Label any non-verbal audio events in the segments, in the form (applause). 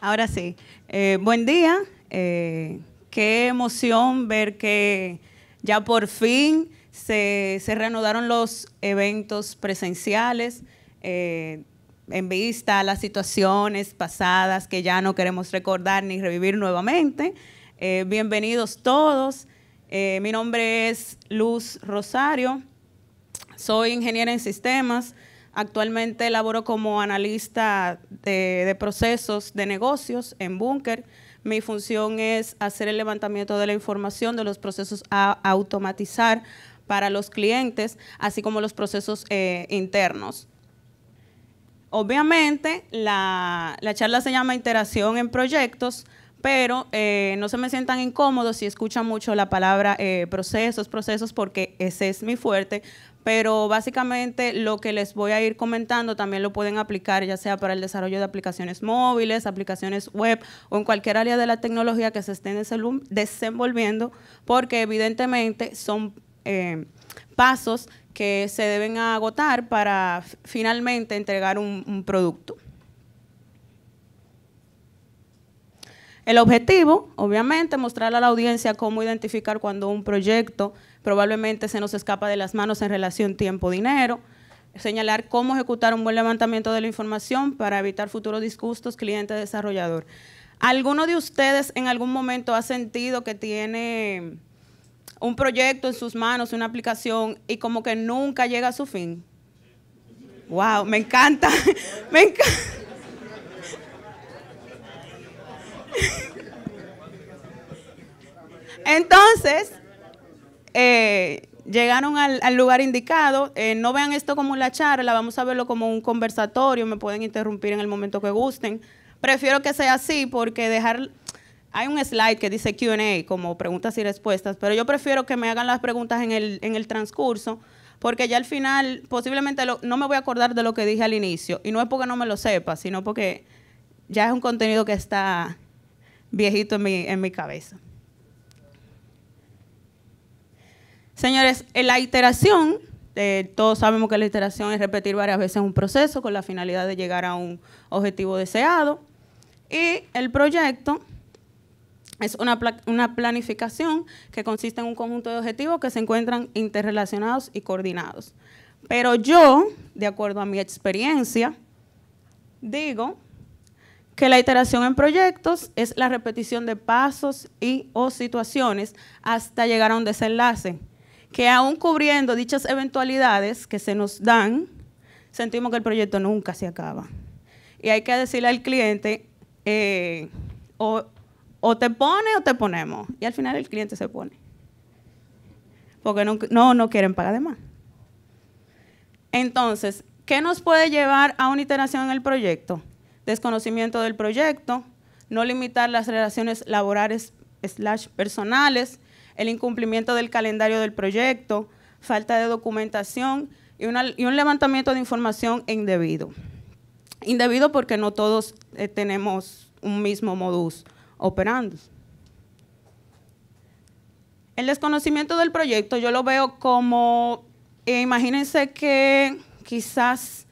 Ahora sí. Eh, buen día. Eh, qué emoción ver que ya por fin se, reanudaron los eventos presenciales eh, en vista a las situaciones pasadas que ya no queremos recordar ni revivir nuevamente. bienvenidos todos. mi nombre es Luz Rosario. Soy ingeniera en sistemas. Actualmente laboro como analista de, procesos de negocios en Búnker. Mi función es hacer el levantamiento de la información de los procesos a automatizar para los clientes, así como los procesos eh, internos. Obviamente, la, charla se llama Interacción en Proyectos, pero eh, no se me sientan incómodos si escuchan mucho la palabra eh, procesos, procesos, porque ese es mi fuerte, pero básicamente lo que les voy a ir comentando también lo pueden aplicar ya sea para el desarrollo de aplicaciones móviles, aplicaciones web o en cualquier área de la tecnología que se estén desenvolviendo, porque evidentemente son eh, pasos que se deben agotar para finalmente entregar un producto. El objetivo, obviamente, mostrar a la audiencia cómo identificar cuando un proyecto probablemente se nos escapa de las manos en relación tiempo-dinero, señalar cómo ejecutar un buen levantamiento de la información para evitar futuros disgustos cliente-desarrollador. ¿Alguno de ustedes en algún momento ha sentido que tiene un proyecto en sus manos, una aplicación, y como que nunca llega a su fin? ¡Wow! Me encanta, (laughs) me encanta. Entonces, eh, llegaron al, lugar indicado. Eh, no vean esto como una charla, vamos a verlo como un conversatorio. Me pueden interrumpir en el momento que gusten. Prefiero que sea así porque dejar. Hay un slide que dice QA, como preguntas y respuestas, pero yo prefiero que me hagan las preguntas en el, transcurso, porque ya al final posiblemente no me voy a acordar de lo que dije al inicio. Y no es porque no me lo sepa, sino porque ya es un contenido que está viejito en mi, en mi cabeza. Señores, la iteración, eh, todos sabemos que la iteración es repetir varias veces un proceso con la finalidad de llegar a un objetivo deseado. Y el proyecto es una, una planificación que consiste en un conjunto de objetivos que se encuentran interrelacionados y coordinados. Pero yo, de acuerdo a mi experiencia, digo que la iteración en proyectos es la repetición de pasos y o situaciones hasta llegar a un desenlace, que aún cubriendo dichas eventualidades que se nos dan, sentimos que el proyecto nunca se acaba. Y hay que decirle al cliente, eh, o, te pone o te ponemos. Y al final el cliente se pone. Porque no, no, no quieren pagar de más. Entonces, ¿qué nos puede llevar a una iteración en el proyecto? desconocimiento del proyecto, no limitar las relaciones laborales slash personales, el incumplimiento del calendario del proyecto, falta de documentación y, un levantamiento de información indebido. Indebido porque no todos eh, tenemos un mismo modus operandi. El desconocimiento del proyecto yo lo veo como, eh, imagínense que quizás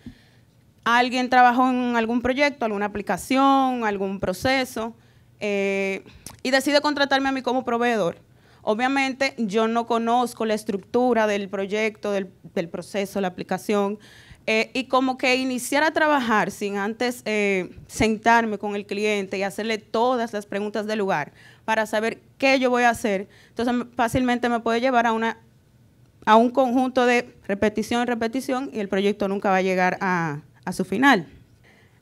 alguien trabajó en algún proyecto, alguna aplicación, algún proceso eh, y decide contratarme a mí como proveedor. Obviamente yo no conozco la estructura del proyecto, del, proceso, la aplicación. Eh, y como que iniciar a trabajar sin antes eh, sentarme con el cliente y hacerle todas las preguntas del lugar para saber qué yo voy a hacer, entonces fácilmente me puede llevar a, una, a un conjunto de repetición y repetición y el proyecto nunca va a llegar a, a su final.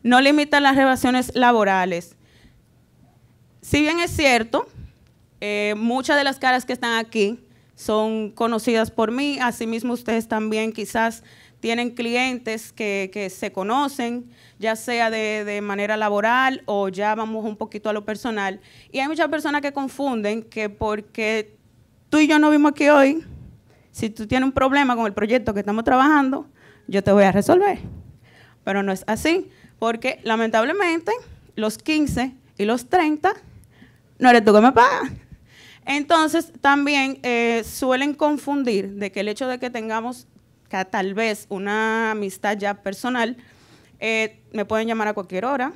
No limita las relaciones laborales. Si bien es cierto, eh, muchas de las caras que están aquí son conocidas por mí, asimismo ustedes también quizás tienen clientes que, se conocen, ya sea de, de, manera laboral o ya vamos un poquito a lo personal. Y hay muchas personas que confunden que porque tú y yo no vimos aquí hoy, si tú tienes un problema con el proyecto que estamos trabajando, yo te voy a resolver pero no es así, porque lamentablemente los 15 y los 30 no eres tú que me pagas. Entonces, también eh, suelen confundir de que el hecho de que tengamos tal vez una amistad ya personal, eh, me pueden llamar a cualquier hora.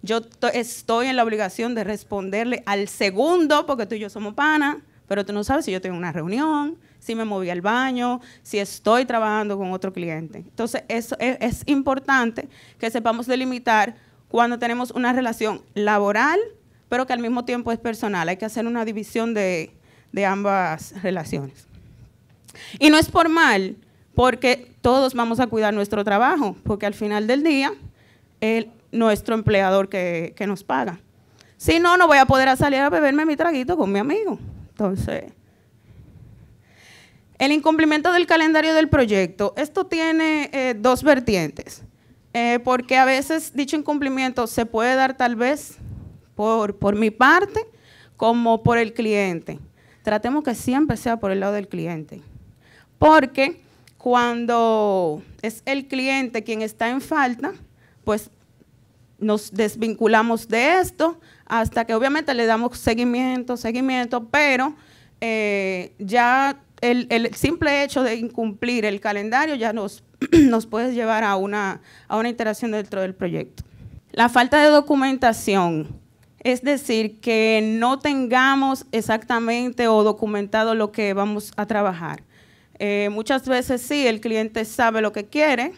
Yo estoy en la obligación de responderle al segundo, porque tú y yo somos pana, pero tú no sabes si yo tengo una reunión, si me moví al baño, si estoy trabajando con otro cliente. Entonces, eso es, importante que sepamos delimitar cuando tenemos una relación laboral, pero que al mismo tiempo es personal. Hay que hacer una división de, ambas relaciones. Y no es por mal, porque todos vamos a cuidar nuestro trabajo, porque al final del día, es nuestro empleador que, que, nos paga. Si no, no voy a poder salir a beberme mi traguito con mi amigo. Entonces, el incumplimiento del calendario del proyecto, esto tiene eh, dos vertientes, eh, porque a veces dicho incumplimiento se puede dar tal vez por, mi parte como por el cliente. Tratemos que siempre sea por el lado del cliente, porque cuando es el cliente quien está en falta, pues nos desvinculamos de esto hasta que obviamente le damos seguimiento, seguimiento, pero eh, ya el, simple hecho de incumplir el calendario ya nos, (clears throat) nos puede llevar a una, a una interacción dentro del proyecto. La falta de documentación, es decir, que no tengamos exactamente o documentado lo que vamos a trabajar. Eh, muchas veces sí, el cliente sabe lo que quiere,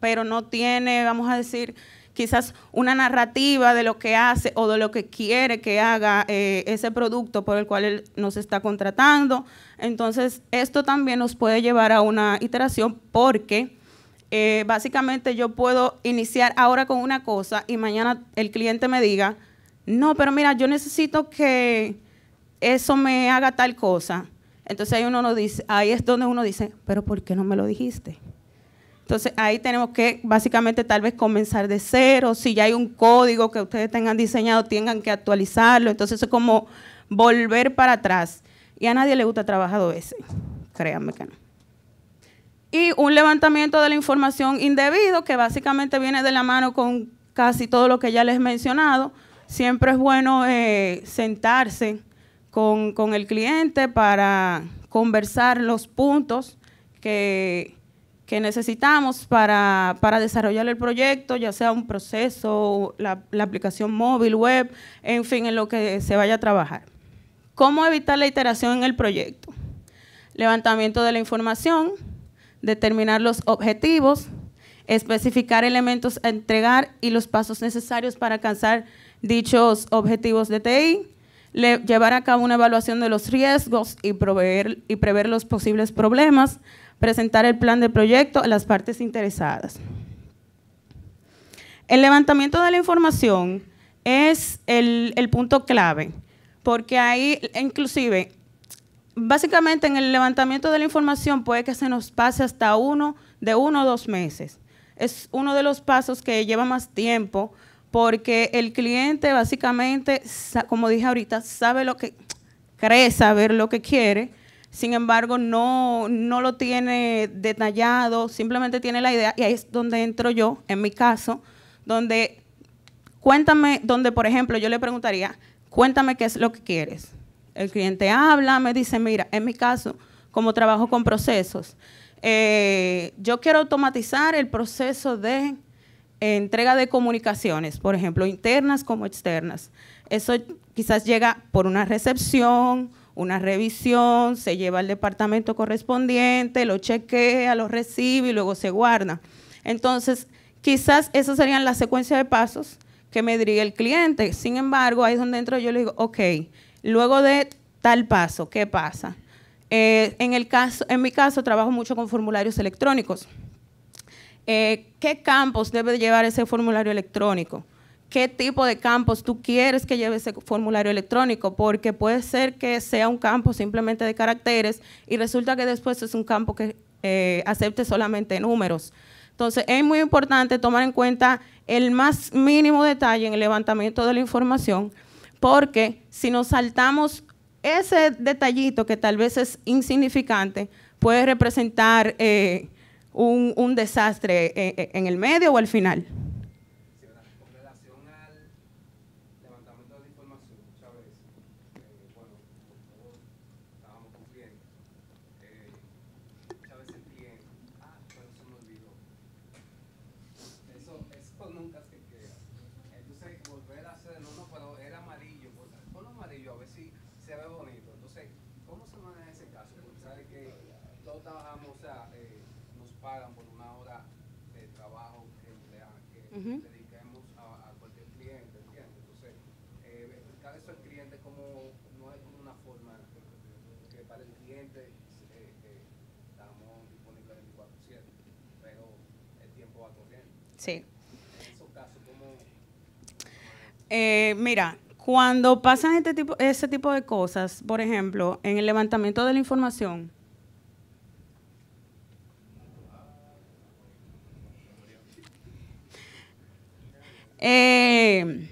pero no tiene, vamos a decir, quizás una narrativa de lo que hace o de lo que quiere que haga eh, ese producto por el cual él nos está contratando. Entonces, esto también nos puede llevar a una iteración porque eh, básicamente yo puedo iniciar ahora con una cosa y mañana el cliente me diga, no, pero mira, yo necesito que eso me haga tal cosa. Entonces ahí, uno nos dice, ahí es donde uno dice, pero ¿por qué no me lo dijiste? Entonces ahí tenemos que básicamente tal vez comenzar de cero, si ya hay un código que ustedes tengan diseñado, tengan que actualizarlo, entonces es como volver para atrás. Y a nadie le gusta trabajar ese. créanme que no. Y un levantamiento de la información indebido, que básicamente viene de la mano con casi todo lo que ya les he mencionado. Siempre es bueno eh, sentarse con el cliente para conversar los puntos que que necesitamos para, desarrollar el proyecto, ya sea un proceso, la, aplicación móvil, web, en fin, en lo que se vaya a trabajar. ¿Cómo evitar la iteración en el proyecto? Levantamiento de la información, determinar los objetivos, especificar elementos a entregar y los pasos necesarios para alcanzar dichos objetivos de TI, llevar a cabo una evaluación de los riesgos y, y prever los posibles problemas, presentar el plan de proyecto a las partes interesadas. El levantamiento de la información es el, punto clave, porque ahí inclusive, básicamente en el levantamiento de la información puede que se nos pase hasta uno, de uno o dos meses. Es uno de los pasos que lleva más tiempo porque el cliente básicamente, como dije ahorita, sabe lo que cree saber lo que quiere, sin embargo no, lo tiene detallado, simplemente tiene la idea y ahí es donde entro yo, en mi caso, donde cuéntame, donde por ejemplo yo le preguntaría, cuéntame qué es lo que quieres. El cliente habla, me dice, mira, en mi caso, como trabajo con procesos, eh, yo quiero automatizar el proceso de entrega de comunicaciones, por ejemplo, internas como externas. Eso quizás llega por una recepción, una revisión, se lleva al departamento correspondiente, lo chequea, lo recibe y luego se guarda. Entonces, quizás esas serían la secuencia de pasos que me dirige el cliente. Sin embargo, ahí es donde entro yo le digo, ok, luego de tal paso, ¿qué pasa? Eh, en, el caso, en mi caso, trabajo mucho con formularios electrónicos. Eh, ¿Qué campos debe llevar ese formulario electrónico? qué tipo de campos tú quieres que lleve ese formulario electrónico, porque puede ser que sea un campo simplemente de caracteres y resulta que después es un campo que eh, acepte solamente números. Entonces, es muy importante tomar en cuenta el más mínimo detalle en el levantamiento de la información, porque si nos saltamos ese detallito que tal vez es insignificante, puede representar eh, un, desastre eh, en el medio o al final. Sí. Eh, mira, cuando pasan este tipo, ese tipo de cosas, por ejemplo, en el levantamiento de la información, eh,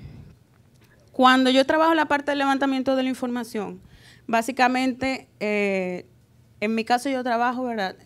cuando yo trabajo la parte del levantamiento de la información, básicamente, eh, en mi caso yo trabajo, ¿verdad?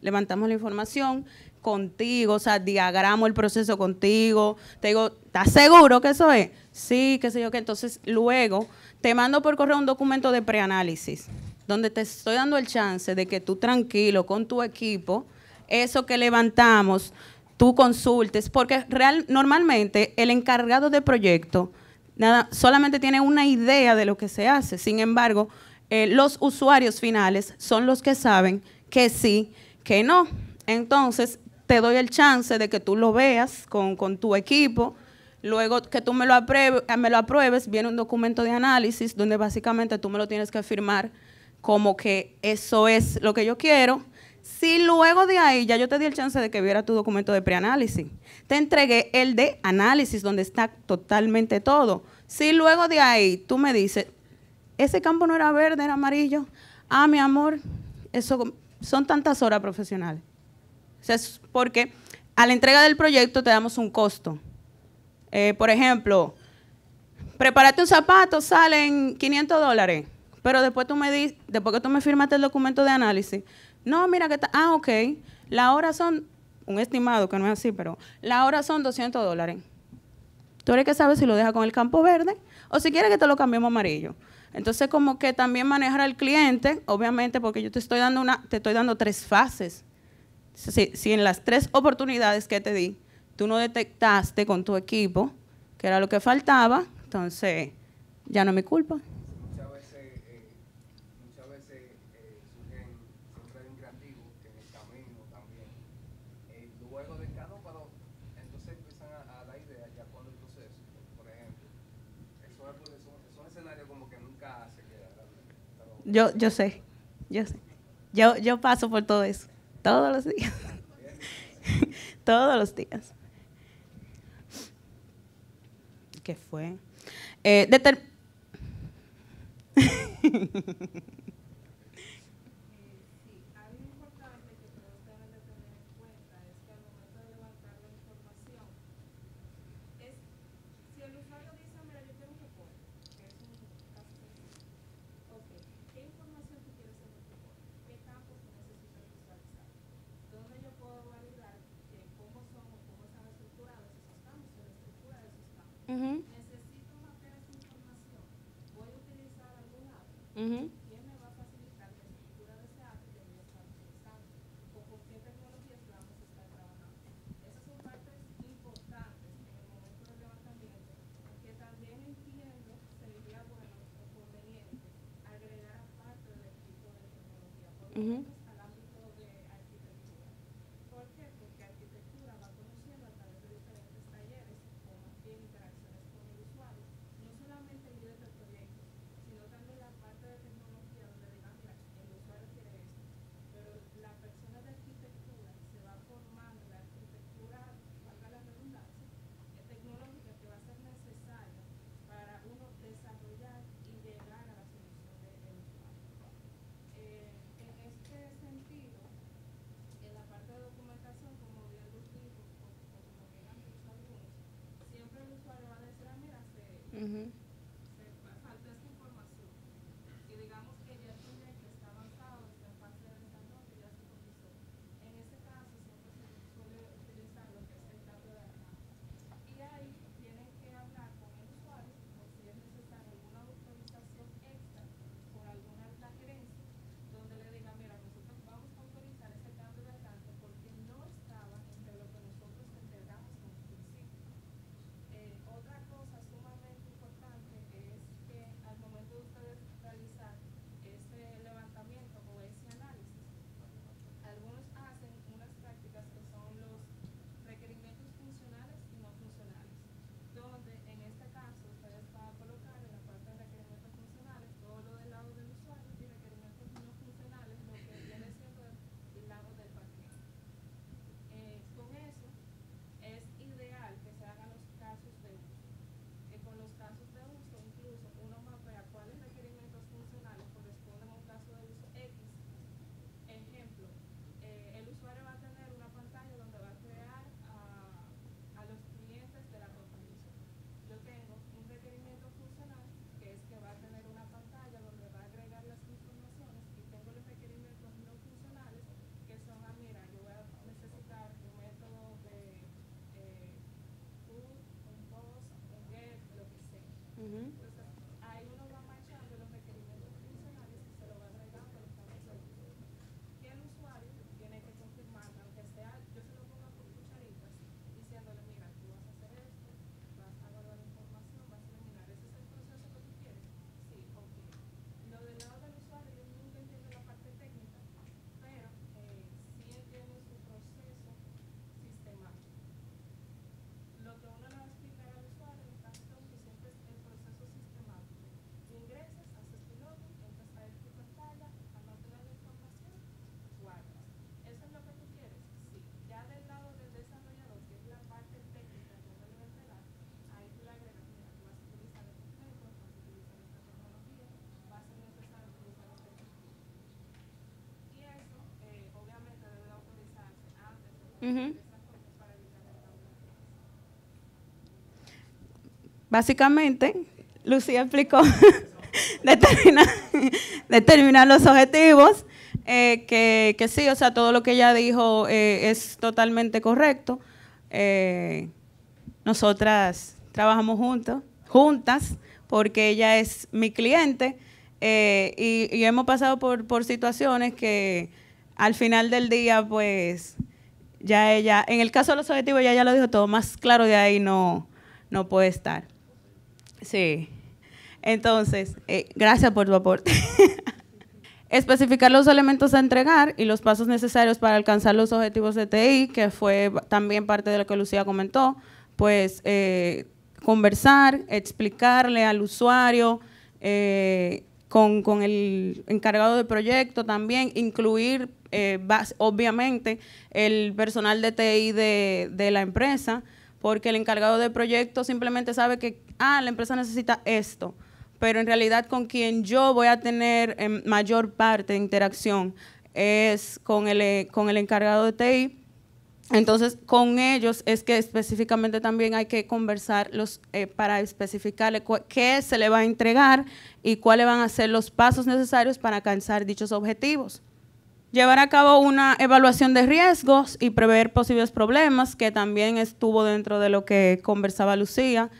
levantamos la información, contigo, o sea, diagramo el proceso contigo, te digo, ¿estás seguro que eso es? Sí, qué sé yo, que entonces luego te mando por correo un documento de preanálisis, donde te estoy dando el chance de que tú tranquilo con tu equipo, eso que levantamos, tú consultes, porque real, normalmente el encargado de proyecto nada, solamente tiene una idea de lo que se hace, sin embargo, eh, los usuarios finales son los que saben que sí, que no. Entonces, te doy el chance de que tú lo veas con, tu equipo. Luego que tú me lo, eh, me lo apruebes, viene un documento de análisis donde básicamente tú me lo tienes que firmar como que eso es lo que yo quiero. Si luego de ahí ya yo te di el chance de que viera tu documento de preanálisis, te entregué el de análisis donde está totalmente todo. Si luego de ahí tú me dices, ese campo no era verde, era amarillo, ah, mi amor, eso son tantas horas profesionales. O sea, es porque a la entrega del proyecto te damos un costo. Eh, por ejemplo, preparate un zapato, salen 500 dólares, pero después tú me después que tú me firmaste el documento de análisis, no, mira que está, ah, ok, la hora son, un estimado que no es así, pero la hora son 200 dólares. Tú eres que sabes si lo dejas con el campo verde o si quieres que te lo cambiemos amarillo. Entonces, como que también manejar al cliente, obviamente, porque yo te estoy dando una, te estoy dando tres fases si, si, en las tres oportunidades que te di, tú no detectaste con tu equipo que era lo que faltaba, entonces ya no es mi culpa. Muchas veces, eh, muchas veces eh, surgen contrarios en el camino también. Eh, luego del cada pero entonces empiezan a, dar ideas ya cuando el proceso, por ejemplo. Eso es, pues, un escenario como que nunca se queda. yo, yo sé, yo sé. Yo, yo paso por todo eso. Todos los días. (laughs) Todos los días. ¿Qué fue? Eh, (laughs) ¿Quién me va a facilitar la estructura de ese área que vamos a utilizando? qué tecnologías vamos a estar trabajando? Esas son partes importantes en el momento del levantamiento, porque también entiendo que sería bueno o conveniente agregar a parte del equipo de tecnología. Mm-hmm. Básicamente, Lucía explicó (laughs) determinar, (laughs) los objetivos, eh, que, sí, o sea, todo lo que ella dijo eh, es totalmente correcto. Eh, nosotras trabajamos juntos, juntas, porque ella es mi cliente y, hemos pasado por, por situaciones que al final del día, pues, ya ella, en el caso de los objetivos, ya lo dijo todo, más claro de ahí no, no puede estar. Sí. Entonces, eh, gracias por tu aporte. (laughs) Especificar los elementos a entregar y los pasos necesarios para alcanzar los objetivos de TI, que fue también parte de lo que Lucía comentó, pues eh, conversar, explicarle al usuario eh, con, con el encargado de proyecto también, incluir eh, obviamente el personal de TI de, de la empresa, porque el encargado de proyecto simplemente sabe que, ah, la empresa necesita esto pero en realidad con quien yo voy a tener em, mayor parte de interacción es con el, eh, con el encargado de TI entonces, con ellos es que específicamente también hay que conversar eh, para especificarle qué se le va a entregar y cuáles van a ser los pasos necesarios para alcanzar dichos objetivos. Llevar a cabo una evaluación de riesgos y prever posibles problemas, que también estuvo dentro de lo que conversaba Lucía,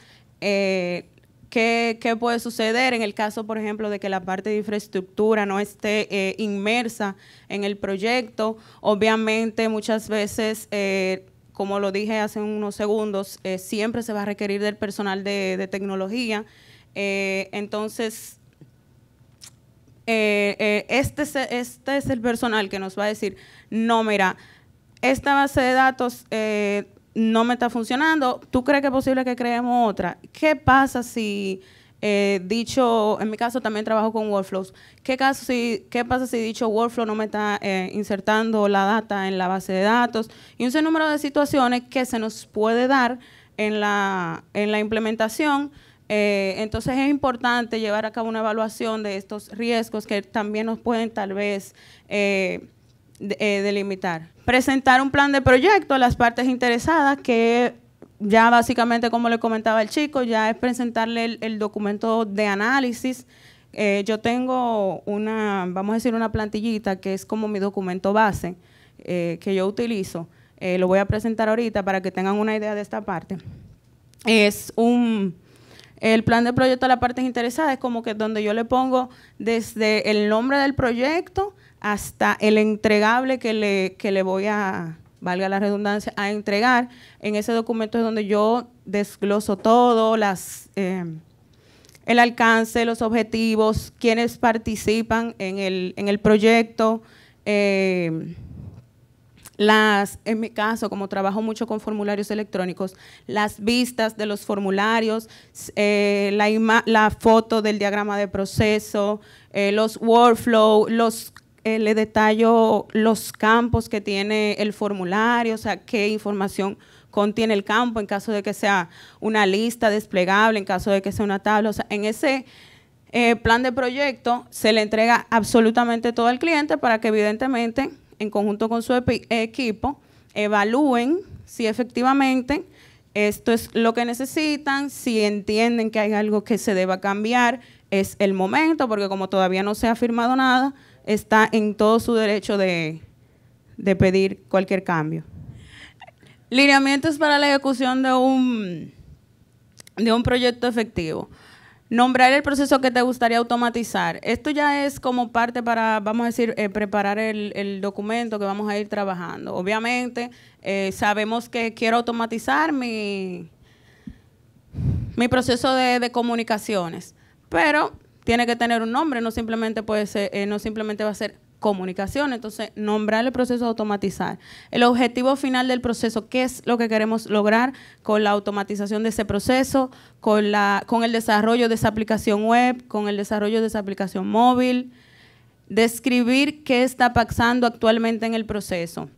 eh, ¿Qué, puede suceder en el caso, por ejemplo, de que la parte de infraestructura no esté eh, inmersa en el proyecto? Obviamente, muchas veces, eh, como lo dije hace unos segundos, eh, siempre se va a requerir del personal de, tecnología. entonces, este, este es el personal que nos va a decir, no, mira, esta base de datos no me está funcionando, ¿tú crees que es posible que creemos otra? ¿Qué pasa si eh, dicho, en mi caso también trabajo con workflows, ¿qué, caso si, qué pasa si dicho workflow no me está eh, insertando la data en la base de datos? Y un número de situaciones que se nos puede dar en la, en la implementación. Eh, entonces es importante llevar a cabo una evaluación de estos riesgos que también nos pueden tal vez... Eh, delimitar. Presentar un plan de proyecto a las partes interesadas que ya básicamente, como le comentaba el chico, ya es presentarle el, documento de análisis. Eh, yo tengo una, vamos a decir, una plantillita que es como mi documento base eh, que yo utilizo. lo voy a presentar ahorita para que tengan una idea de esta parte. Es un, el plan de proyecto a las partes interesadas es como que donde yo le pongo desde el nombre del proyecto hasta el entregable que le, le voy a, valga la redundancia, a entregar. En ese documento es donde yo desgloso todo, las, em, el alcance, los objetivos, quienes participan en el, en el proyecto. Em, las, en mi caso, como trabajo mucho con formularios electrónicos, las vistas de los formularios, eh, la, foto del diagrama de proceso, eh, los workflow, los eh, le detallo los campos que tiene el formulario, o sea, qué información contiene el campo en caso de que sea una lista desplegable, en caso de que sea una tabla. O sea, en ese eh, plan de proyecto se le entrega absolutamente todo al cliente para que evidentemente, en conjunto con su equipo, evalúen si efectivamente esto es lo que necesitan, si entienden que hay algo que se deba cambiar, es el momento, porque como todavía no se ha firmado nada, está en todo su derecho de, pedir cualquier cambio. Lineamientos para la ejecución de un, de un proyecto efectivo. Nombrar el proceso que te gustaría automatizar. Esto ya es como parte para, vamos a decir, eh, preparar el, documento que vamos a ir trabajando. Obviamente, eh, sabemos que quiero automatizar mi, mi proceso de, de comunicaciones, pero tiene que tener un nombre, no simplemente puede ser, eh, no simplemente va a ser comunicación. Entonces, nombrar el proceso, automatizar. El objetivo final del proceso, ¿qué es lo que queremos lograr con la automatización de ese proceso, con, con el desarrollo de esa aplicación web, con el desarrollo de esa aplicación móvil? Describir qué está pasando actualmente en el proceso.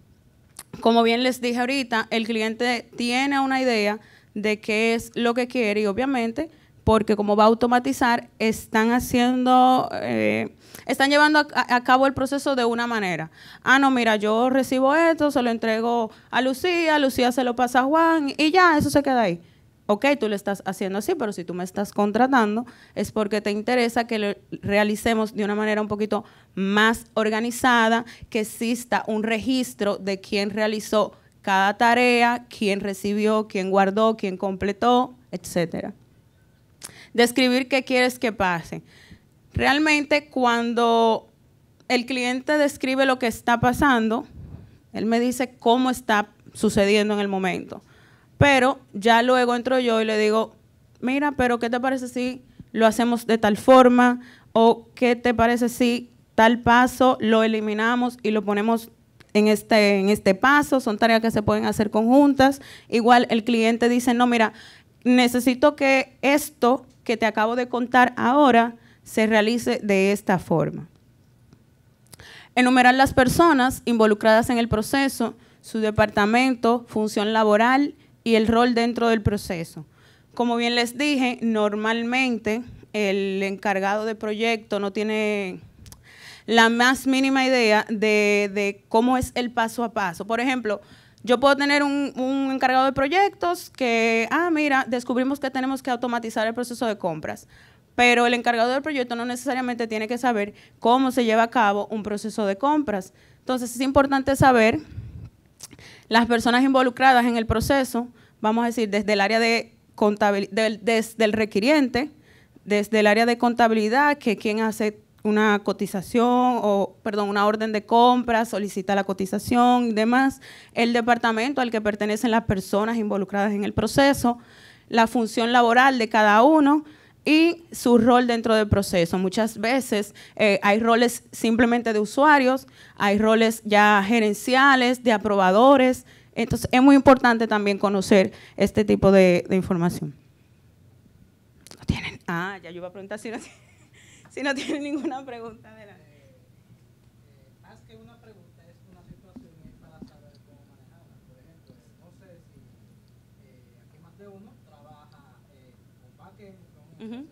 Como bien les dije ahorita, el cliente tiene una idea de qué es lo que quiere y obviamente porque como va a automatizar, están haciendo, eh, están llevando a, cabo el proceso de una manera. Ah, no, mira, yo recibo esto, se lo entrego a Lucía, Lucía se lo pasa a Juan y ya, eso se queda ahí. Ok, tú lo estás haciendo así, pero si tú me estás contratando es porque te interesa que lo realicemos de una manera un poquito más organizada, que exista un registro de quién realizó cada tarea, quién recibió, quién guardó, quién completó, etcétera describir qué quieres que pase. Realmente cuando el cliente describe lo que está pasando, él me dice cómo está sucediendo en el momento. Pero ya luego entro yo y le digo, mira, pero ¿qué te parece si lo hacemos de tal forma? ¿O qué te parece si tal paso lo eliminamos y lo ponemos en este, en este paso? Son tareas que se pueden hacer conjuntas. Igual el cliente dice, no, mira, necesito que esto que te acabo de contar ahora se realice de esta forma. Enumerar las personas involucradas en el proceso, su departamento, función laboral y el rol dentro del proceso. Como bien les dije, normalmente el encargado de proyecto no tiene la más mínima idea de, de cómo es el paso a paso. Por ejemplo, yo puedo tener un, encargado de proyectos que, ah, mira, descubrimos que tenemos que automatizar el proceso de compras. Pero el encargado del proyecto no necesariamente tiene que saber cómo se lleva a cabo un proceso de compras. Entonces es importante saber las personas involucradas en el proceso, vamos a decir, desde el área de contabilidad, desde el requiriente, desde el área de contabilidad, que quién hace una cotización o, perdón, una orden de compra, solicita la cotización y demás, el departamento al que pertenecen las personas involucradas en el proceso, la función laboral de cada uno y su rol dentro del proceso. Muchas veces eh, hay roles simplemente de usuarios, hay roles ya gerenciales, de aprobadores, entonces es muy importante también conocer este tipo de, información. ¿Lo tienen? Ah, ya yo iba a preguntar si no si no tienen ninguna pregunta, adelante. más que una pregunta, es una situación para saber cómo manejarla. Por ejemplo, no sé si, eh, aquí más de uno trabaja eh, con paquetes con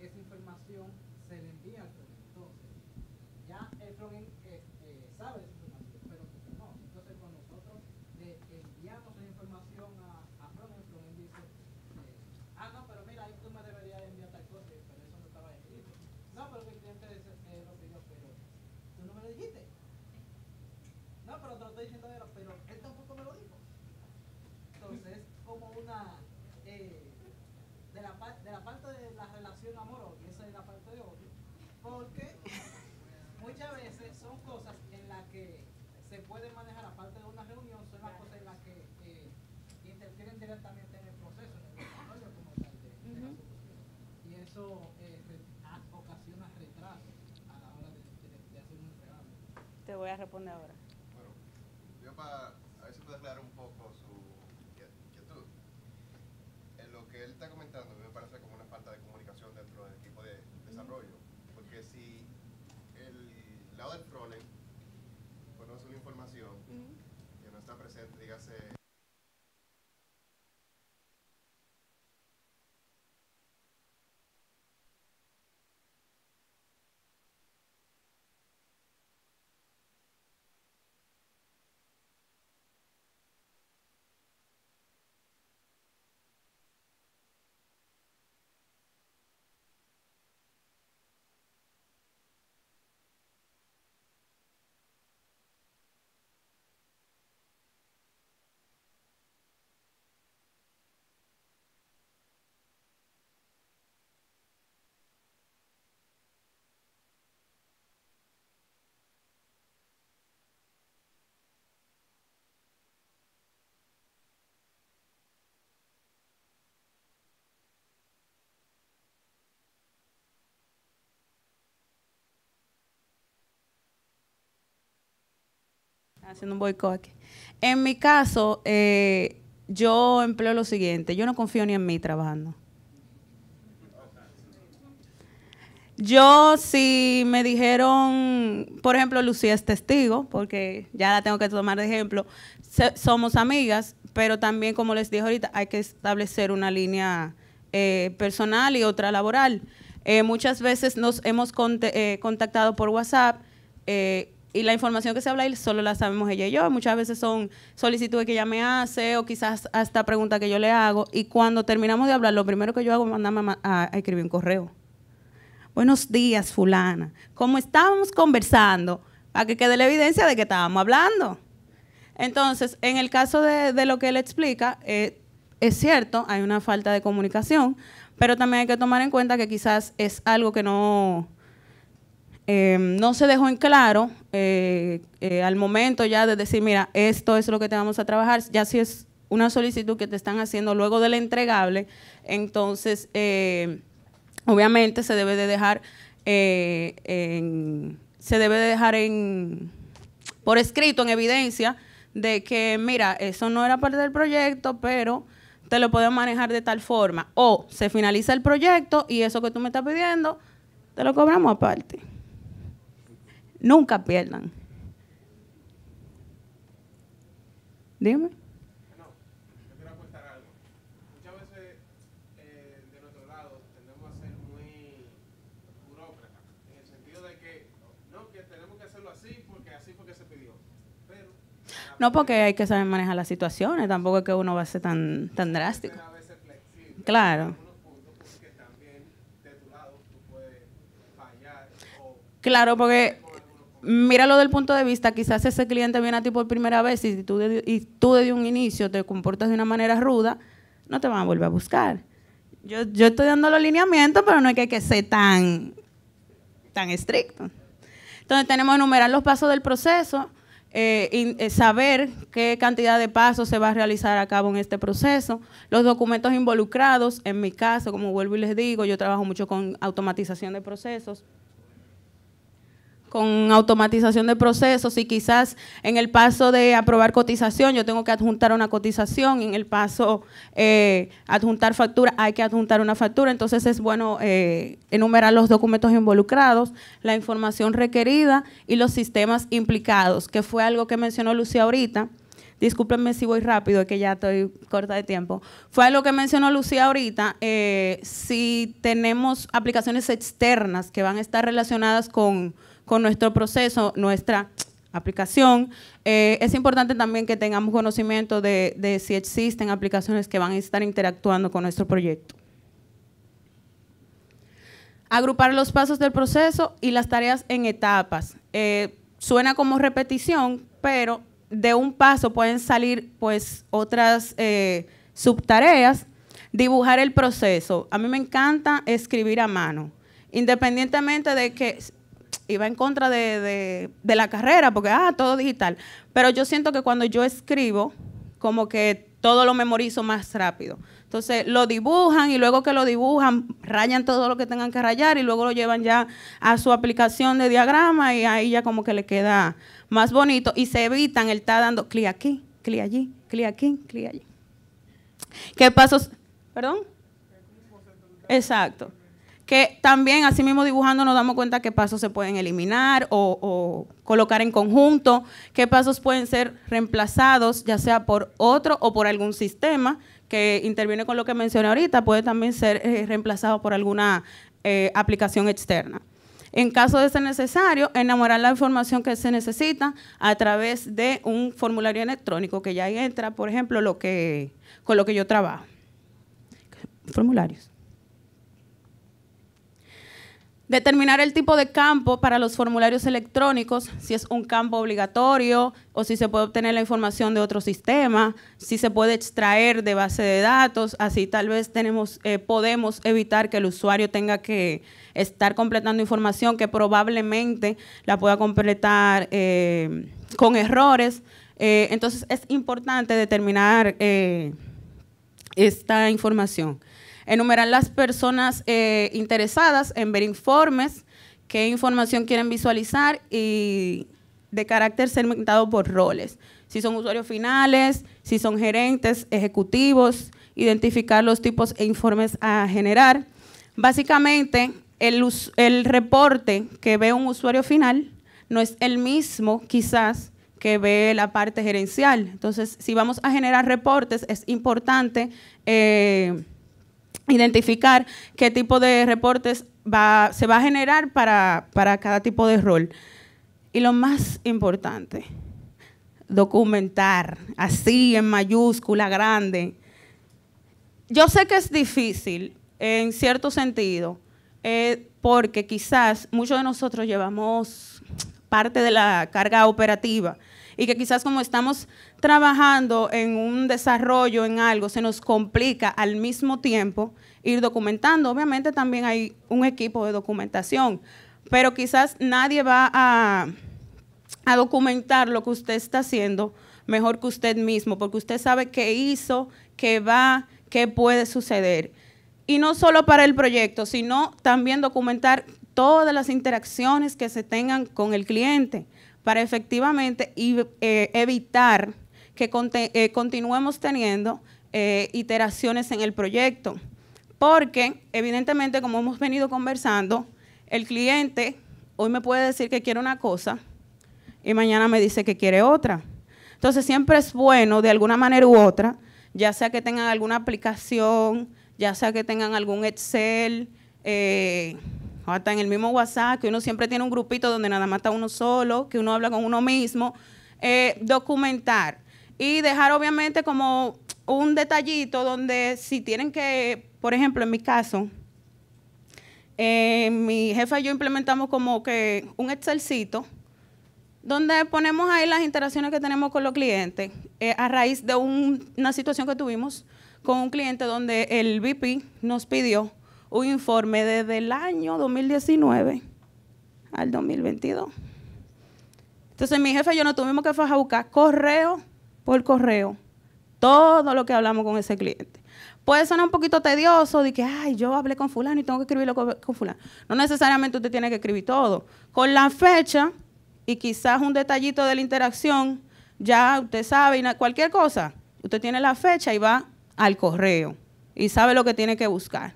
esa información se le envía todos. porque muchas veces son cosas en las que se puede manejar aparte de una reunión, son las cosas en las que eh, interfieren directamente en el proceso, en el desarrollo como tal de, la solución. Y eso eh, ocasiona retraso a la hora de, de hacer un regalo. Te voy a responder ahora. Bueno, yo para Haciendo un boicot aquí. En mi caso, eh, yo empleo lo siguiente, yo no confío ni en mí trabajando. Yo si me dijeron, por ejemplo, Lucía es testigo, porque ya la tengo que tomar de ejemplo, somos amigas, pero también, como les dije ahorita, hay que establecer una línea eh, personal y otra laboral. Eh, muchas veces nos hemos contactado por WhatsApp y la información que se habla ahí solo la sabemos ella y yo. Muchas veces son solicitudes que ella me hace o quizás hasta pregunta que yo le hago. Y cuando terminamos de hablar, lo primero que yo hago es mandarme a, escribir un correo. Buenos días, fulana. Como estábamos conversando, para que quede la evidencia de que estábamos hablando. Entonces, en el caso de, lo que él explica, eh, es cierto, hay una falta de comunicación, pero también hay que tomar en cuenta que quizás es algo que no Em, no se dejó en claro eh, eh, al momento ya de decir, mira, esto es lo que te vamos a trabajar, ya si es una solicitud que te están haciendo luego del entregable, entonces em, obviamente se debe de dejar eh, se debe de dejar en por escrito, en evidencia, de que, mira, eso no era parte del proyecto, pero te lo podemos manejar de tal forma. O se finaliza el proyecto y eso que tú me estás pidiendo, te lo cobramos aparte. Nunca pierdan. Dígame. No, quiero contar algo. Muchas veces eh, de nuestro lado tendemos a ser muy burócratas, en el sentido de que no que tenemos que hacerlo así porque así fue que se pidió. Pero No porque hay que saber manejar las situaciones, tampoco es que uno va a ser tan tan drástico. Claro. Claro, porque míralo del punto de vista, quizás ese cliente viene a ti por primera vez y tú, tú desde un inicio te comportas de una manera ruda, no te van a volver a buscar. Yo, estoy dando los lineamientos, pero no hay que, que ser tan, tan estricto. Entonces tenemos que enumerar los pasos del proceso, eh, y, eh, saber qué cantidad de pasos se va a realizar a cabo en este proceso, los documentos involucrados, en mi caso, como vuelvo y les digo, yo trabajo mucho con automatización de procesos, con automatización de procesos y quizás en el paso de aprobar cotización yo tengo que adjuntar una cotización, en el paso eh, adjuntar factura hay que adjuntar una factura, entonces es bueno eh, enumerar los documentos involucrados, la información requerida y los sistemas implicados, que fue algo que mencionó Lucía ahorita. Discúlpenme si voy rápido, que ya estoy corta de tiempo. Fue algo que mencionó Lucía ahorita. Eh, si tenemos aplicaciones externas que van a estar relacionadas con, con nuestro proceso, nuestra aplicación. Eh, es importante también que tengamos conocimiento de, si existen aplicaciones que van a estar interactuando con nuestro proyecto. Agrupar los pasos del proceso y las tareas en etapas. Eh, suena como repetición, pero de un paso pueden salir pues otras eh, subtareas. Dibujar el proceso. A mí me encanta escribir a mano. Independientemente de que iba en contra de, la carrera, porque, ah, todo digital. Pero yo siento que cuando yo escribo, como que todo lo memorizo más rápido. Entonces lo dibujan y luego que lo dibujan, rayan todo lo que tengan que rayar y luego lo llevan ya a su aplicación de diagrama y ahí ya como que le queda más bonito y se evitan el estar dando clic aquí, clic allí, clic aquí, clic allí. ¿Qué pasos? ¿Perdón? Exacto que también así mismo dibujando nos damos cuenta qué pasos se pueden eliminar o, colocar en conjunto, qué pasos pueden ser reemplazados ya sea por otro o por algún sistema que interviene con lo que mencioné ahorita, puede también ser eh, reemplazado por alguna eh, aplicación externa. En caso de ser necesario, enamorar la información que se necesita a través de un formulario electrónico que ya entra, por ejemplo, lo que, con lo que yo trabajo. Formularios. Determinar el tipo de campo para los formularios electrónicos, si es un campo obligatorio o si se puede obtener la información de otro sistema, si se puede extraer de base de datos, así tal vez tenemos, eh, podemos evitar que el usuario tenga que estar completando información que probablemente la pueda completar eh, con errores. Eh, entonces es importante determinar esta información enumerar las personas eh, interesadas en ver informes, qué información quieren visualizar y de carácter segmentado por roles. Si son usuarios finales, si son gerentes, ejecutivos, identificar los tipos e informes a generar. Básicamente, el, reporte que ve un usuario final no es el mismo, quizás, que ve la parte gerencial. Entonces, si vamos a generar reportes, es importante eh, identificar qué tipo de reportes se va a generar para, cada tipo de rol. Y lo más importante, documentar, así en mayúscula, grande. Yo sé que es difícil en cierto sentido, eh, porque quizás muchos de nosotros llevamos parte de la carga operativa y que quizás como estamos trabajando en un desarrollo, en algo, se nos complica al mismo tiempo ir documentando. Obviamente también hay un equipo de documentación, pero quizás nadie va a, documentar lo que usted está haciendo mejor que usted mismo, porque usted sabe qué hizo, qué va, qué puede suceder. Y no solo para el proyecto, sino también documentar todas las interacciones que se tengan con el cliente para efectivamente eh, evitar que eh, continuemos teniendo eh, iteraciones en el proyecto. Porque, evidentemente, como hemos venido conversando, el cliente hoy me puede decir que quiere una cosa y mañana me dice que quiere otra. Entonces, siempre es bueno, de alguna manera u otra, ya sea que tengan alguna aplicación, ya sea que tengan algún Excel, hasta en el mismo WhatsApp, que uno siempre tiene un grupito donde nada más está uno solo, que uno habla con uno mismo, eh, documentar y dejar obviamente como un detallito donde si tienen que, por ejemplo, en mi caso, eh, mi jefa y yo implementamos como que un Excelcito donde ponemos ahí las interacciones que tenemos con los clientes eh, a raíz de una situación que tuvimos con un cliente donde el VP nos pidió un informe desde el año 2019 al 2022. Entonces mi jefe y yo nos tuvimos que fajar buscar correo por correo todo lo que hablamos con ese cliente. Puede sonar un poquito tedioso de que, ay, yo hablé con fulano y tengo que escribirlo con fulano. No necesariamente usted tiene que escribir todo. Con la fecha y quizás un detallito de la interacción, ya usted sabe, cualquier cosa, usted tiene la fecha y va al correo y sabe lo que tiene que buscar.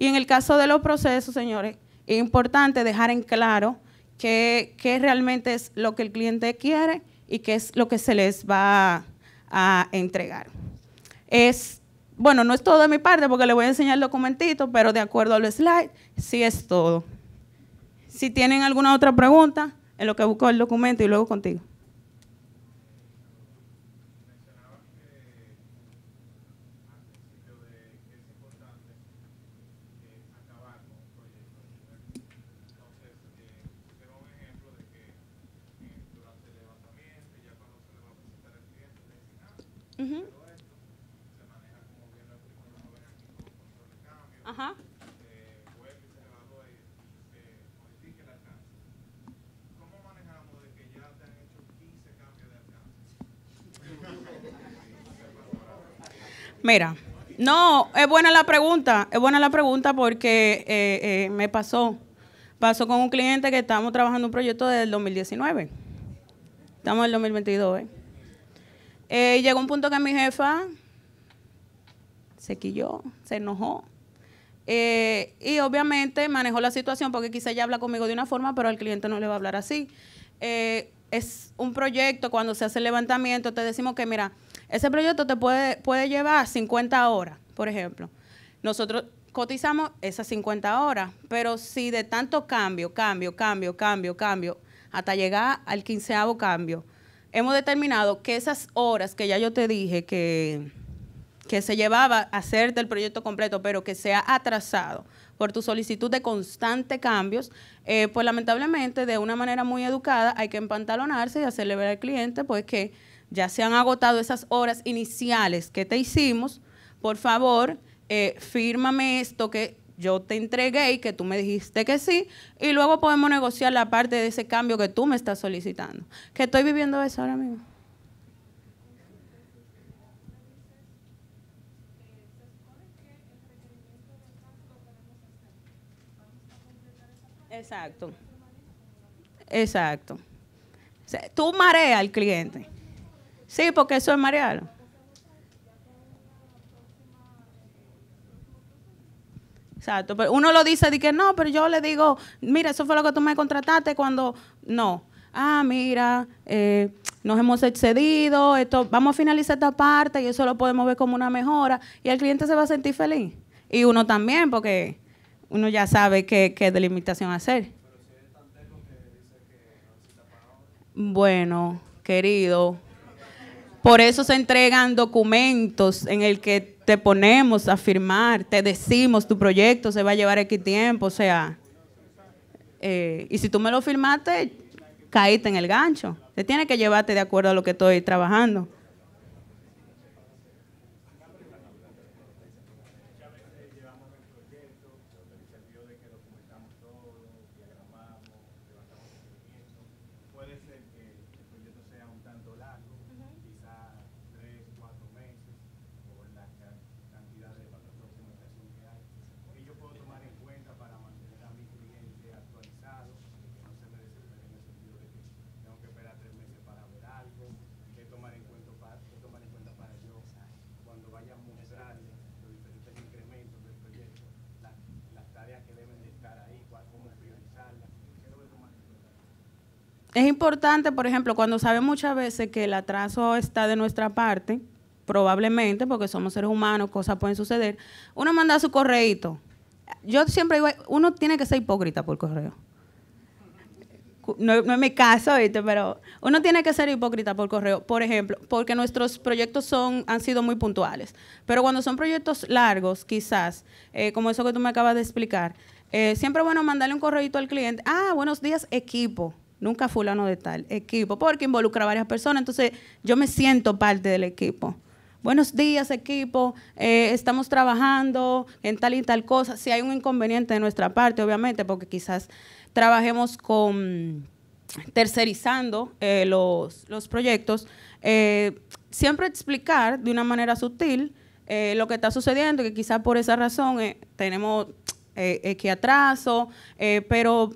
Y en el caso de los procesos, señores, es importante dejar en claro qué, qué realmente es lo que el cliente quiere y qué es lo que se les va a entregar. Es, bueno, no es todo de mi parte porque le voy a enseñar el documentito, pero de acuerdo al slide slides, sí es todo. Si tienen alguna otra pregunta, en lo que busco el documento y luego contigo. Mira, no, es buena la pregunta, es buena la pregunta porque eh, eh, me pasó. Pasó con un cliente que estábamos trabajando un proyecto desde el 2019. Estamos en el 2022, ¿eh? llegó un punto que mi jefa se quilló, se enojó. y obviamente manejó la situación porque quizá ella habla conmigo de una forma, pero al cliente no le va a hablar así. es un proyecto, cuando se hace el levantamiento, te decimos que, mira, ese proyecto te puede, puede llevar 50 horas, por ejemplo. Nosotros cotizamos esas 50 horas, pero si de tanto cambio, cambio, cambio, cambio, cambio, hasta llegar al quinceavo cambio, hemos determinado que esas horas que ya yo te dije que, que se llevaba a hacerte el proyecto completo, pero que se ha atrasado por tu solicitud de constante cambios, eh, pues lamentablemente de una manera muy educada hay que empantalonarse y hacerle ver al cliente pues que ya se han agotado esas horas iniciales que te hicimos, por favor, eh, fírmame esto que yo te entregué y que tú me dijiste que sí, y luego podemos negociar la parte de ese cambio que tú me estás solicitando. Que estoy viviendo eso ahora mismo. Exacto. Exacto. tú marea al cliente. Sí, porque eso es marear. Exacto, pero uno lo dice de que no, pero yo le digo, mira, eso fue lo que tú me contrataste cuando no. Ah, mira, eh, nos hemos excedido, esto, vamos a finalizar esta parte y eso lo podemos ver como una mejora y el cliente se va a sentir feliz. Y uno también, porque uno ya sabe qué, qué delimitación hacer. Bueno, querido, por eso se entregan documentos en el que te ponemos a firmar, te decimos tu proyecto se va a llevar aquí tiempo, o sea, eh, y si tú me lo firmaste, caíste en el gancho. Te tiene que llevarte de acuerdo a lo que estoy trabajando. es importante, por ejemplo, cuando sabe muchas veces que el atraso está de nuestra parte, probablemente, porque somos seres humanos, cosas pueden suceder, uno manda su correito. Yo siempre digo, uno tiene que ser hipócrita por correo. No, es mi caso, pero uno tiene que ser hipócrita por correo, por ejemplo, porque nuestros proyectos son, han sido muy puntuales. Pero cuando son proyectos largos, quizás, eh, como eso que tú me acabas de explicar, eh, siempre bueno mandarle un correo al cliente. Ah, buenos días, equipo nunca fulano de tal equipo, porque involucra a varias personas, entonces yo me siento parte del equipo. Buenos días equipo, eh, estamos trabajando en tal y tal cosa. Si hay un inconveniente de nuestra parte, obviamente, porque quizás trabajemos con tercerizando eh, los, proyectos, eh, siempre explicar de una manera sutil lo que está sucediendo, que quizás por esa razón tenemos que atraso, pero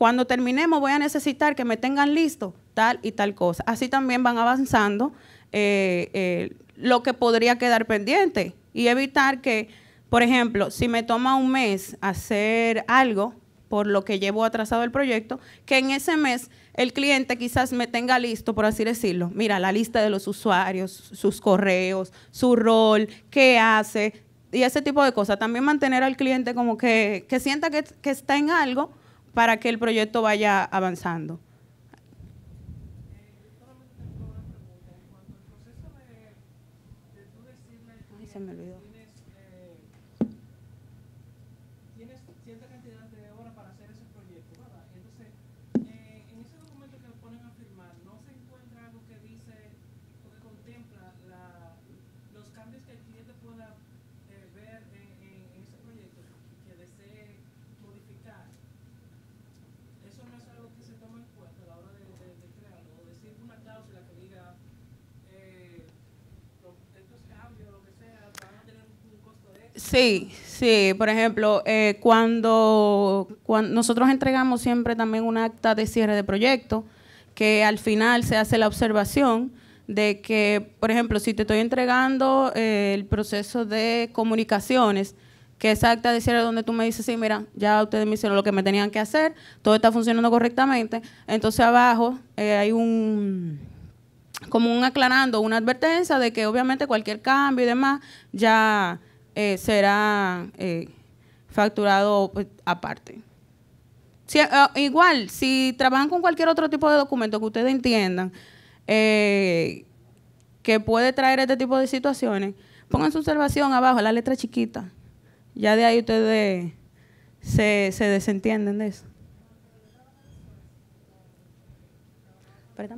cuando terminemos voy a necesitar que me tengan listo tal y tal cosa. Así también van avanzando eh, eh, lo que podría quedar pendiente y evitar que, por ejemplo, si me toma un mes hacer algo por lo que llevo atrasado el proyecto, que en ese mes el cliente quizás me tenga listo, por así decirlo, mira, la lista de los usuarios, sus correos, su rol, qué hace y ese tipo de cosas. También mantener al cliente como que, que sienta que está en algo para que el proyecto vaya avanzando. Sí, sí. Por ejemplo, eh, cuando, nosotros entregamos siempre también un acta de cierre de proyecto, que al final se hace la observación de que, por ejemplo, si te estoy entregando eh, el proceso de comunicaciones, que esa acta de cierre donde tú me dices, sí, mira, ya ustedes me hicieron lo que me tenían que hacer, todo está funcionando correctamente, entonces abajo eh, hay un como un aclarando, una advertencia de que obviamente cualquier cambio y demás ya eh, será eh, facturado pues, aparte. Eh, igual, si trabajan con cualquier otro tipo de documento que ustedes entiendan que puede traer este tipo de situaciones, pongan su observación abajo, la letra chiquita. Ya de ahí ustedes se, se desentienden de eso. otra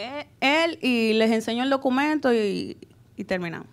Eh, él, y les enseño el documento y terminamos.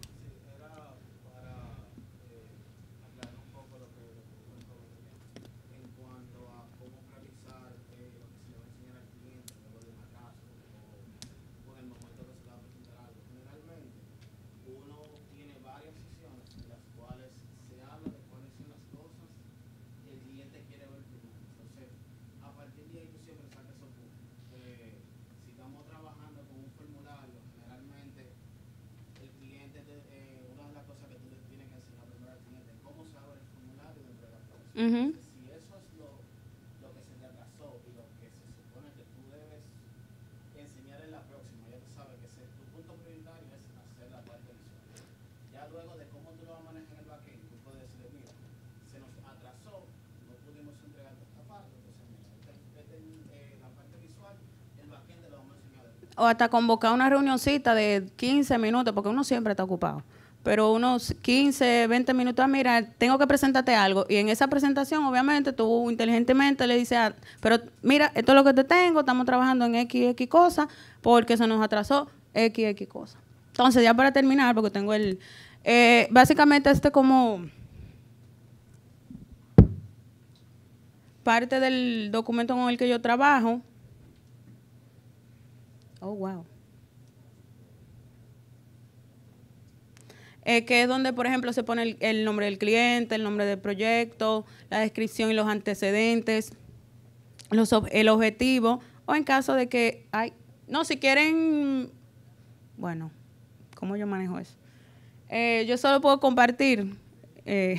hasta convocar una reunioncita de 15 minutos, porque uno siempre está ocupado. Pero unos 15, 20 minutos, ah, mira, tengo que presentarte algo. Y en esa presentación, obviamente, tú inteligentemente le dices, ah, pero mira, esto es lo que te tengo, estamos trabajando en X, X cosas, porque se nos atrasó X, X cosas. Entonces, ya para terminar, porque tengo el... Eh, básicamente, este como... parte del documento con el que yo trabajo Eh, que es donde, por ejemplo, se pone el, nombre del cliente, el nombre del proyecto, la descripción y los antecedentes, el objetivo, o en caso de que hay, no, si quieren, bueno, ¿cómo yo manejo eso? Eh, yo solo puedo compartir eh,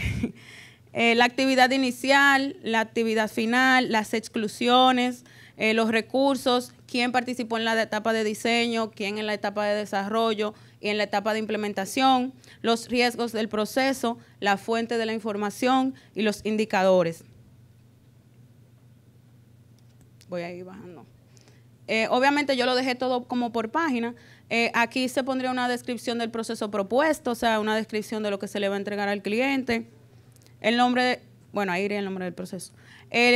(laughs) la actividad inicial, la actividad final, las exclusiones, los recursos, quién participó en la etapa de diseño, quién en la etapa de desarrollo, y en la etapa de implementación, los riesgos del proceso, la fuente de la información y los indicadores. Voy a ir bajando. Eh, obviamente yo lo dejé todo como por página. Eh, aquí se pondría una descripción del proceso propuesto, o sea, una descripción de lo que se le va a entregar al cliente. El nombre, de, bueno, ahí iría el nombre del proceso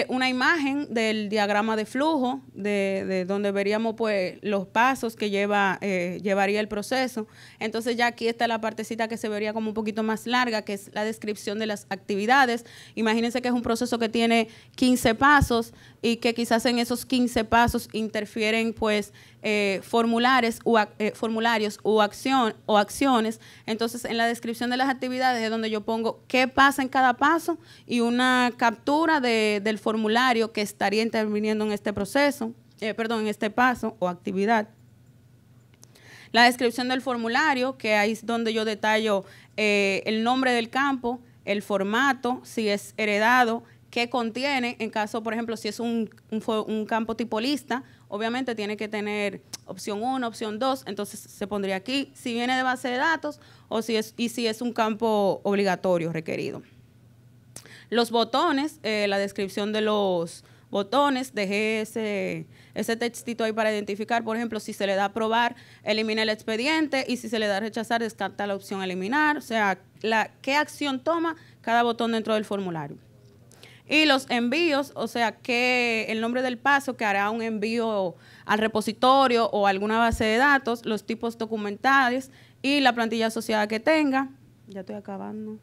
una imagen del diagrama de flujo, de, donde veríamos pues los pasos que eh, llevaría el proceso. Entonces ya aquí está la partecita que se vería como un poquito más larga, que es la descripción de las actividades. Imagínense que es un proceso que tiene 15 pasos, y que quizás en esos 15 pasos interfieren pues eh, eh, formularios o, acciones. Entonces, en la descripción de las actividades es donde yo pongo qué pasa en cada paso y una captura del formulario que estaría interviniendo en este proceso, eh, perdón, en este paso o actividad. La descripción del formulario, que ahí es donde yo detallo el nombre del campo, el formato, si es heredado, qué contiene, en caso, por ejemplo, si es un, campo tipo lista, obviamente tiene que tener opción 1, opción 2, entonces se pondría aquí, si viene de base de datos o si es, y si es un campo obligatorio requerido. Los botones, eh, la descripción de los botones, dejé ese, ese textito ahí para identificar, por ejemplo, si se le da aprobar, elimina el expediente y si se le da rechazar, descarta la opción eliminar, o sea, la, qué acción toma cada botón dentro del formulario. Y los envíos, o sea, que el nombre del paso que hará un envío al repositorio o alguna base de datos, los tipos documentales y la plantilla asociada que tenga. Ya estoy acabando.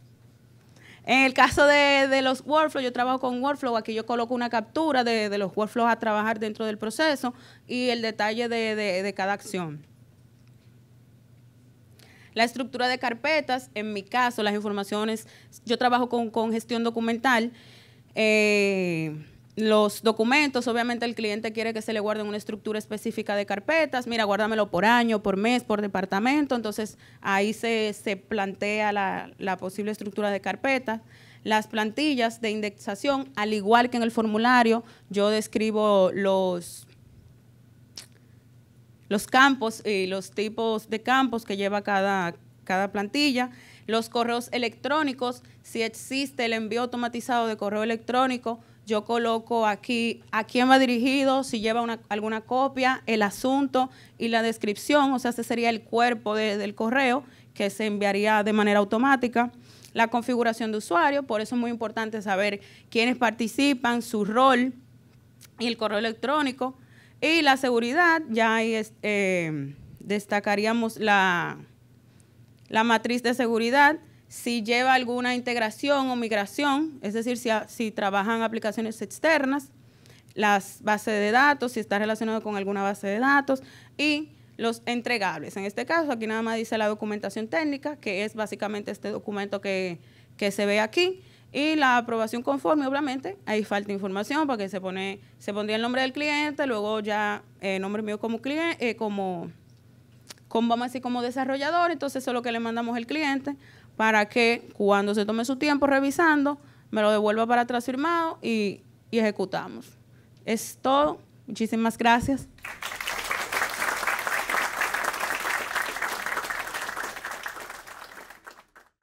En el caso de, los workflows, yo trabajo con workflow, aquí yo coloco una captura de, los workflows a trabajar dentro del proceso y el detalle de, cada acción. La estructura de carpetas, en mi caso, las informaciones, yo trabajo con, con gestión documental eh, los documentos, obviamente el cliente quiere que se le guarde una estructura específica de carpetas, mira, guárdamelo por año, por mes, por departamento, entonces ahí se, plantea la, posible estructura de carpeta. Las plantillas de indexación, al igual que en el formulario, yo describo los, los campos y eh, los tipos de campos que lleva cada, cada plantilla. Los correos electrónicos, si existe el envío automatizado de correo electrónico, yo coloco aquí a quién va dirigido, si lleva alguna copia, el asunto y la descripción, o sea, ese sería el cuerpo del correo que se enviaría de manera automática. La configuración de usuario, por eso es muy importante saber quiénes participan, su rol y el correo electrónico. Y la seguridad, ya ahí eh, destacaríamos la la matriz de seguridad, si lleva alguna integración o migración, es decir, si, si trabajan aplicaciones externas, las bases de datos, si está relacionado con alguna base de datos y los entregables. En este caso, aquí nada más dice la documentación técnica, que es básicamente este documento que, que se ve aquí. Y la aprobación conforme, obviamente, ahí falta información porque se pone, se pondría el nombre del cliente, luego ya el eh, nombre mío como cliente, eh, como con, vamos así como desarrollador, entonces eso es lo que le mandamos al cliente para que cuando se tome su tiempo revisando, me lo devuelva para atrás firmado y, y ejecutamos. Es todo. Muchísimas gracias.